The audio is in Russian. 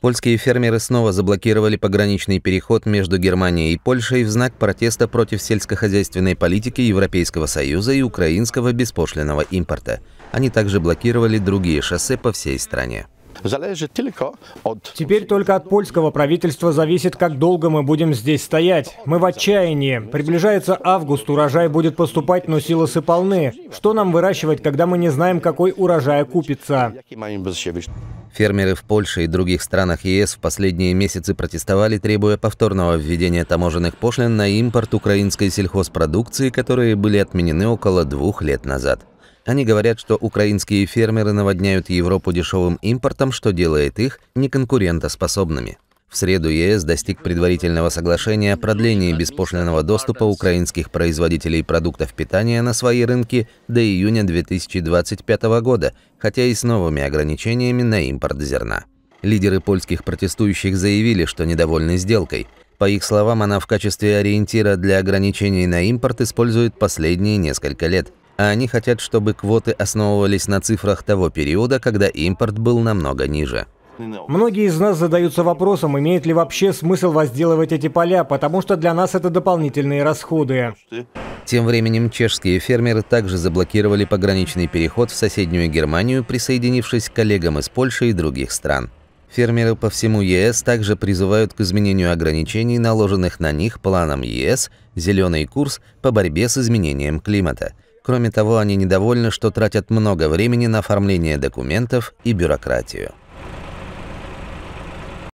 Польские фермеры снова заблокировали пограничный переход между Германией и Польшей в знак протеста против сельскохозяйственной политики Европейского Союза и украинского беспошлиного импорта. Они также блокировали другие шоссе по всей стране. Теперь только от польского правительства зависит, как долго мы будем здесь стоять. Мы в отчаянии. Приближается август, урожай будет поступать, но силосы полны. Что нам выращивать, когда мы не знаем, какой урожай купится? Фермеры в Польше и других странах ЕС в последние месяцы протестовали, требуя повторного введения таможенных пошлин на импорт украинской сельхозпродукции, которые были отменены около двух лет назад. Они говорят, что украинские фермеры наводняют Европу дешевым импортом, что делает их неконкурентоспособными. В среду ЕС достиг предварительного соглашения о продлении беспошлиного доступа украинских производителей продуктов питания на свои рынки до июня 2025 года, хотя и с новыми ограничениями на импорт зерна. Лидеры польских протестующих заявили, что недовольны сделкой. По их словам, она в качестве ориентира для ограничений на импорт использует последние несколько лет, а они хотят, чтобы квоты основывались на цифрах того периода, когда импорт был намного ниже. Многие из нас задаются вопросом, имеет ли вообще смысл возделывать эти поля, потому что для нас это дополнительные расходы. Тем временем чешские фермеры также заблокировали пограничный переход в соседнюю Германию, присоединившись к коллегам из Польши и других стран. Фермеры по всему ЕС также призывают к изменению ограничений, наложенных на них планом ЕС «Зеленый курс» по борьбе с изменением климата. Кроме того, они недовольны, что тратят много времени на оформление документов и бюрократию.